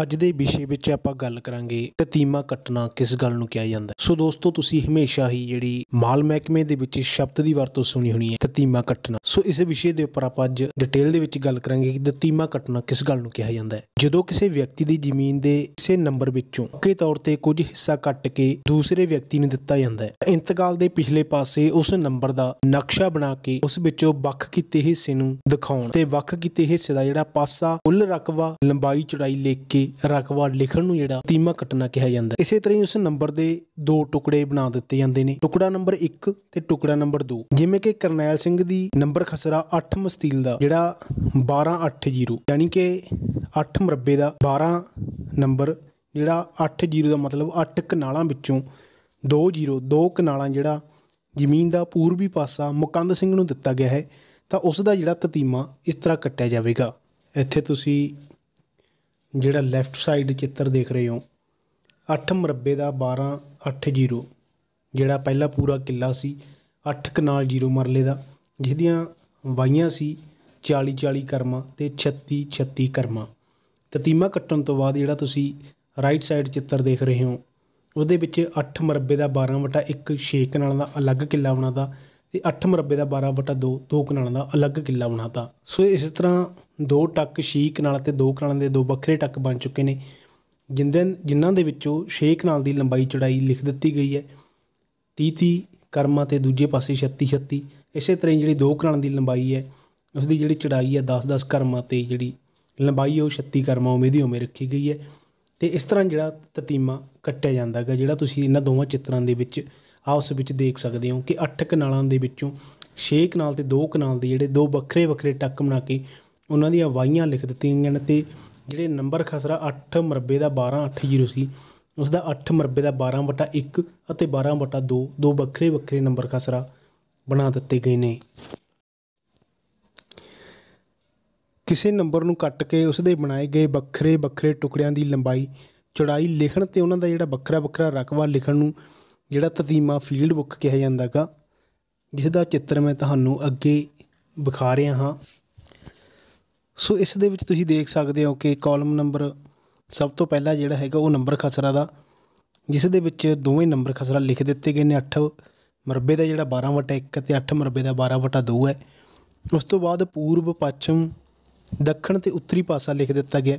ਅੱਜ ਦੇ ਵਿਸ਼ੇ ਵਿੱਚ ਆਪਾਂ ਗੱਲ ਕਰਾਂਗੇ ਤਤੀਮਾ ਕੱਟਣਾ ਕਿਸ ਗੱਲ ਨੂੰ ਕਿਹਾ ਜਾਂਦਾ ਸੋ ਦੋਸਤੋ ਤੁਸੀਂ ਹਮੇਸ਼ਾ ਹੀ ਜਿਹੜੀ ਮਾਲ ਮਹਿਕਮੇ ਦੇ ਵਿੱਚ ਸ਼ਬਦ ਦੀ ਵਰਤੋਂ ਸੁਣੀ ਹੋਣੀ ਹੈ ਤਤੀਮਾ ਕੱਟਣਾ ਸੋ ਇਸ ਵਿਸ਼ੇ ਦੇ ਉੱਪਰ ਆਪਾਂ ਅੱਜ ਡਿਟੇਲ ਦੇ ਵਿੱਚ ਗੱਲ ਕਰਾਂਗੇ ਕਿ ਤਤੀਮਾ ਕੱਟਣਾ ਕਿਸ ਗੱਲ ਨੂੰ ਕਿਹਾ ਜਾਂਦਾ ਹੈ ਜਦੋਂ ਕਿਸੇ ਵਿਅਕਤੀ ਦੀ ਜ਼ਮੀਨ ਦੇ ਕਿਸੇ ਨੰਬਰ ਵਿੱਚੋਂ ਕੇ ਤੌਰ ਤੇ ਕੁਝ ਹਿੱਸਾ ਕੱਟ ਕੇ ਦੂਸਰੇ ਵਿਅਕਤੀ ਨੂੰ ਦਿੱਤਾ ਜਾਂਦਾ ਹੈ ਇੰਤਕਾਲ ਦੇ ਪਿਛਲੇ ਪਾਸੇ ਉਸ ਨੰਬਰ ਦਾ ਨਕਸ਼ਾ ਬਣਾ ਕੇ ਉਸ ਵਿੱਚੋਂ ਵੱਖ ਕੀਤੇ ਹਿੱਸੇ ਨੂੰ ਦਿਖਾਉਣ ਤੇ ਵੱਖ ਕੀਤੇ ਹਿੱਸੇ ਦਾ ਜਿਹੜਾ ਪਾਸਾ ਕੁੱਲ ਰਕਵਾ ਲੰਬਾਈ ਚੌੜਾਈ ਲਿਖ ਕੇ ਰਕਬਾ ਲਿਖਣ ਨੂੰ ਜਿਹੜਾ ਤੀਮਾ ਕੱਟਣਾ ਕਿਹਾ ਜਾਂਦਾ ਇਸੇ ਤਰ੍ਹਾਂ ਹੀ ਉਸ ਨੰਬਰ ਦੇ ਦੋ ਟੁਕੜੇ ਬਣਾ ਦਿੱਤੇ ਜਾਂਦੇ ਨੇ ਟੁਕੜਾ ਨੰਬਰ 1 ਤੇ ਟੁਕੜਾ ਨੰਬਰ 2 ਜਿਵੇਂ ਕਿ ਕਰਨੈਲ ਸਿੰਘ ਦੀ ਨੰਬਰ ਖਸਰਾ 8 ਮਸਤੀਲ ਦਾ ਜਿਹੜਾ 1280 ਯਾਨੀ ਕਿ 8 ਮਰਬੇ ਦਾ 12 ਨੰਬਰ ਜਿਹੜਾ 80 ਦਾ ਮਤਲਬ 8 ਕਨਾਲਾਂ ਵਿੱਚੋਂ 20 ਦੋ ਕਨਾਲਾਂ ਜਿਹੜਾ ਜ਼ਮੀਨ ਦਾ ਪੂਰਬੀ ਪਾਸਾ ਮੁਕੰਦ ਸਿੰਘ ਨੂੰ ਦਿੱਤਾ ਗਿਆ ਹੈ ਤਾਂ ਉਸ ਦਾ ਜਿਹੜਾ ਤਤੀਮਾ ਇਸ ਤਰ੍ਹਾਂ ਕੱਟਿਆ ਜਾਵੇਗਾ ਇੱਥੇ ਤੁਸੀਂ ਜਿਹੜਾ ਲੈਫਟ ਸਾਈਡ ਚਿੱਤਰ ਦੇਖ ਰਹੇ ਹੋ 8 ਮਰਬੇ ਦਾ 12 80 ਜਿਹੜਾ ਪਹਿਲਾ ਪੂਰਾ ਕਿੱਲਾ ਸੀ 8 ਕਨਾਲ 0 ਮਰਲੇ ਦਾ ਜਿਹਦੀਆਂ ਵਾਈਆਂ ਸੀ 40 40 ਕਰਮਾ ਤੇ 36 36 ਕਰਮਾ ਤਤੀਮਾ ਕੱਟਣ ਤੋਂ ਬਾਅਦ ਜਿਹੜਾ ਤੁਸੀਂ ਰਾਈਟ ਸਾਈਡ ਚਿੱਤਰ ਦੇਖ ਰਹੇ ਹੋ ਉਹਦੇ ਵਿੱਚ 8 ਮਰਬੇ ਦਾ 12 ਵਟਾ 1 6 ਕਨਾਲ ਦਾ ਅਲੱਗ ਕਿੱਲਾ ਬਣਾਦਾ ਤੇ 8 ਮਰਬੇ ਦਾ 12 ਵਟਾ 2 ਦੋ ਕਨਾਲਾਂ ਦਾ ਅਲੱਗ ਕਿੱਲਾ ਬਣਾਤਾ ਸੋ ਇਸ ਤਰ੍ਹਾਂ ਦੋ ਟੱਕ 6 ਕਨਾਲ ਤੇ ਦੋ ਕਨਾਲਾਂ ਦੇ ਦੋ ਵੱਖਰੇ ਟੱਕ ਬਣ ਚੁੱਕੇ ਨੇ ਜਿੰਦੇ ਜਿਨ੍ਹਾਂ ਦੇ ਵਿੱਚੋਂ 6 ਕਨਾਲ ਦੀ ਲੰਬਾਈ ਚੌੜਾਈ ਲਿਖ ਦਿੱਤੀ ਗਈ ਹੈ 30 30 ਕਰਮਾ ਤੇ ਦੂਜੇ ਪਾਸੇ 36 36 ਇਸੇ ਤਰ੍ਹਾਂ ਜਿਹੜੀ ਦੋ ਕਨਾਲਾਂ ਦੀ ਲੰਬਾਈ ਹੈ ਉਸ ਦੀ ਜਿਹੜੀ ਚੜਾਈ ਹੈ 10 10 ਕਰਮਾ ਤੇ ਜਿਹੜੀ ਲੰਬਾਈ ਉਹ 36 ਕਰਮਾ ਉਵੇਂ ਦੀ ਉਵੇਂ ਰੱਖੀ ਗਈ ਹੈ ਤੇ ਇਸ ਤਰ੍ਹਾਂ ਜਿਹੜਾ ਤਤੀਮਾ ਕੱਟਿਆ ਜਾਂਦਾ ਹੈਗਾ ਜਿਹੜਾ ਤੁਸੀਂ ਇਹਨਾਂ ਦੋਵਾਂ ਚਿੱਤਰਾਂ ਦੇ ਵਿੱਚ ਆਪਸ ਵਿੱਚ ਦੇਖ ਸਕਦੇ ਹੋ ਕਿ 8 ਕਨਾਲਾਂ ਦੇ ਵਿੱਚੋਂ 6 ਕਨਾਲ ਤੇ 2 ਕਨਾਲ ਦੇ ਜਿਹੜੇ ਦੋ ਵੱਖਰੇ ਵੱਖਰੇ ਟੱਕ ਬਣਾ ਕੇ ਉਹਨਾਂ ਦੀਆਂ ਵਾਹੀਆਂ ਲਿਖ ਦਿੱਤੀਆਂ ਗਈਆਂ ਨੇ ਤੇ ਜਿਹੜੇ ਨੰਬਰ ਖਸਰਾ 8 ਮਰਬੇ ਦਾ 12 80 ਸੀ ਉਸ ਦਾ 8 ਮਰਬੇ ਦਾ 12/1 ਅਤੇ 12/2 ਦੋ ਵੱਖਰੇ ਵੱਖਰੇ ਨੰਬਰ ਖਸਰਾ ਬਣਾ ਦਿੱਤੇ ਗਏ ਨੇ ਕਿਸੇ ਨੰਬਰ ਨੂੰ ਕੱਟ ਕੇ ਉਸ ਦੇ ਬਣਾਏ ਗਏ ਵੱਖਰੇ ਵੱਖਰੇ ਟੁਕੜਿਆਂ ਦੀ ਲੰਬਾਈ ਚੌੜਾਈ ਲਿਖਣ ਤੇ ਉਹਨਾਂ ਦਾ ਜਿਹੜਾ ਵੱਖਰਾ ਵੱਖਰਾ ਰਕਬਾ ਲਿਖਣ ਨੂੰ ਜਿਹੜਾ ਤਦੀਮਾ ਫੀਲਡ ਬੁੱਕ ਕਿਹਾ ਜਾਂਦਾ ਹੈਗਾ ਜਿਸ ਦਾ ਚਿੱਤਰ ਮੈਂ ਤੁਹਾਨੂੰ ਅੱਗੇ ਵਿਖਾ ਰਿਹਾ ਹਾਂ ਸੋ ਇਸ ਦੇ ਵਿੱਚ ਤੁਸੀਂ ਦੇਖ ਸਕਦੇ ਹੋ ਕਿ ਕਾਲਮ ਨੰਬਰ ਸਭ ਤੋਂ ਪਹਿਲਾ ਜਿਹੜਾ ਹੈਗਾ ਉਹ ਨੰਬਰ ਖਸਰਾ ਦਾ ਜਿਸ ਦੇ ਵਿੱਚ ਦੋਵੇਂ ਨੰਬਰ ਖਸਰਾ ਲਿਖ ਦਿੱਤੇ ਗਏ ਨੇ 8 ਮਰਬੇ ਦਾ ਜਿਹੜਾ 12 ਵਟਾ 1 ਤੇ 8 ਮਰਬੇ ਦਾ 12 ਵਟਾ 2 ਹੈ ਉਸ ਤੋਂ ਬਾਅਦ ਪੂਰਬ ਪੱਛਮ ਦੱਖਣ ਤੇ ਉੱਤਰੀ ਪਾਸਾ ਲਿਖ ਦਿੱਤਾ ਗਿਆ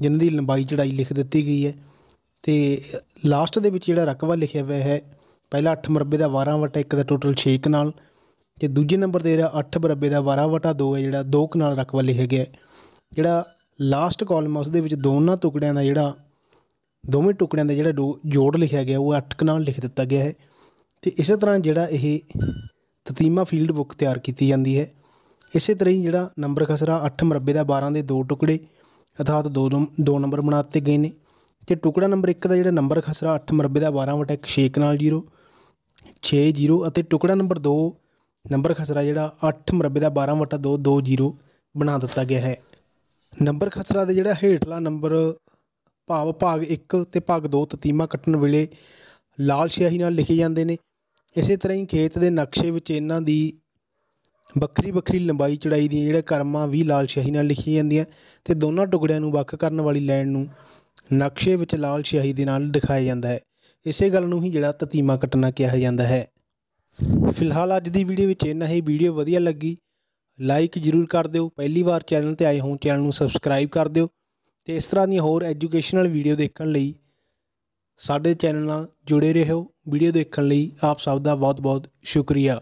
ਜਿਨ੍ਹਾਂ ਦੀ ਲੰਬਾਈ ਚੜਾਈ ਲਿਖ ਦਿੱਤੀ ਗਈ ਹੈ ਤੇ ਲਾਸਟ ਦੇ ਵਿੱਚ ਜਿਹੜਾ ਰਕਬਾ ਲਿਖਿਆ ਹੋਇਆ ਹੈ ਪਹਿਲਾ 8 ਮਰਬੇ ਦਾ 12 ਵਟਾ 1 ਦਾ ਟੋਟਲ 6 ਕਨਾਲ ਤੇ ਦੂਜੇ ਨੰਬਰ ਤੇ ਜਿਹੜਾ 8 ਮਰਬੇ ਦਾ 12 ਵਟਾ 2 ਹੈ ਜਿਹੜਾ 2 ਕਨਾਲ ਰਕਬਾ ਲਿਖਿਆ ਗਿਆ ਜਿਹੜਾ ਲਾਸਟ ਕਾਲਮ ਉਸ ਦੇ ਵਿੱਚ ਦੋਨਾਂ ਟੁਕੜਿਆਂ ਦਾ ਜਿਹੜਾ ਦੋਵੇਂ ਟੁਕੜਿਆਂ ਦਾ ਜਿਹੜਾ ਜੋੜ ਲਿਖਿਆ ਗਿਆ ਉਹ 8 ਕਨਾਲ ਲਿਖ ਦਿੱਤਾ ਗਿਆ ਹੈ ਤੇ ਇਸੇ ਤਰ੍ਹਾਂ ਜਿਹੜਾ ਇਹ ਤਤੀਮਾ ਫੀਲਡ ਬੁੱਕ ਤਿਆਰ ਕੀਤੀ ਜਾਂਦੀ ਹੈ ਇਸੇ ਤਰ੍ਹਾਂ ਹੀ ਜਿਹੜਾ ਨੰਬਰ ਖਸਰਾ 8 ਮਰਬੇ ਦਾ 12 ਦੇ ਦੋ ਟੁਕੜੇ ਅਰਥਾਤ ਦੋ ਦੋ ਨੰਬਰ ਬਣਾਤੇ ਗਏ ਨੇ ਤੇ ਟੁਕੜਾ ਨੰਬਰ 1 ਦਾ ਜਿਹੜਾ ਨੰਬਰ ਖਸਰਾ 8 ਮਰਬੇ ਦਾ 12 ਵਟਾ 1 6 ਨਾਲ 0 6 0 ਅਤੇ ਟੁਕੜਾ ਨੰਬਰ 2 ਨੰਬਰ ਖਸਰਾ ਜਿਹੜਾ 8 ਮਰਬੇ ਦਾ 12 ਵਟਾ 2 2 0 ਬਣਾ ਦਿੱਤਾ ਗਿਆ ਹੈ ਨੰਬਰ ਖਸਰਾ ਦੇ ਜਿਹੜਾ ਹੇਠਲਾ ਨੰਬਰ ਭਾਵ ਭਾਗ 1 ਤੇ ਭਾਗ 2 ਤਤੀਮਾ ਕੱਟਣ ਵੇਲੇ ਲਾਲ ਸਿਆਹੀ ਨਾਲ ਲਿਖੇ ਜਾਂਦੇ ਨੇ ਇਸੇ ਤਰ੍ਹਾਂ ਹੀ ਖੇਤ ਦੇ ਨਕਸ਼ੇ ਵਿੱਚ ਇਹਨਾਂ ਦੀ ਬੱਕਰੀ ਬੱਕਰੀ ਲੰਬਾਈ ਚੜਾਈ ਦੀ ਜਿਹੜੇ ਕਰਮਾਂ ਵੀ ਲਾਲ ਸ਼ਾਹੀ ਨਾਲ ਲਿਖੀਆਂ ਜਾਂਦੀਆਂ ਤੇ ਦੋਨਾਂ ਟੁਕੜਿਆਂ ਨੂੰ ਵੱਖ ਕਰਨ ਵਾਲੀ ਲਾਈਨ ਨੂੰ ਨਕਸ਼ੇ ਵਿੱਚ ਲਾਲ ਸ਼ਾਹੀ ਦੇ ਨਾਲ ਦਿਖਾਇਆ ਜਾਂਦਾ ਹੈ ਇਸੇ ਗੱਲ ਨੂੰ ਹੀ ਜਿਹੜਾ ਤਤੀਮਾ ਕੱਟਣਾ ਕਿਹਾ ਜਾਂਦਾ ਹੈ ਫਿਲਹਾਲ ਅੱਜ ਦੀ ਵੀਡੀਓ ਵਿੱਚ ਇੰਨਾ ਹੀ ਵੀਡੀਓ ਵਧੀਆ ਲੱਗੀ ਲਾਈਕ ਜ਼ਰੂਰ ਕਰ ਦਿਓ ਪਹਿਲੀ ਵਾਰ ਚੈਨਲ ਤੇ ਆਏ ਹੋ ਚੈਨਲ ਨੂੰ ਸਬਸਕ੍ਰਾਈਬ ਕਰ ਦਿਓ ਤੇ ਇਸ ਤਰ੍ਹਾਂ ਦੀਆਂ ਹੋਰ ਐਜੂਕੇਸ਼ਨਲ ਵੀਡੀਓ ਦੇਖਣ ਲਈ ਸਾਡੇ ਚੈਨਲ ਨਾਲ ਜੁੜੇ ਰਹੋ ਵੀਡੀਓ ਦੇਖਣ ਲਈ ਆਪ ਸਭ ਦਾ ਬਹੁਤ-ਬਹੁਤ ਸ਼ੁਕਰੀਆ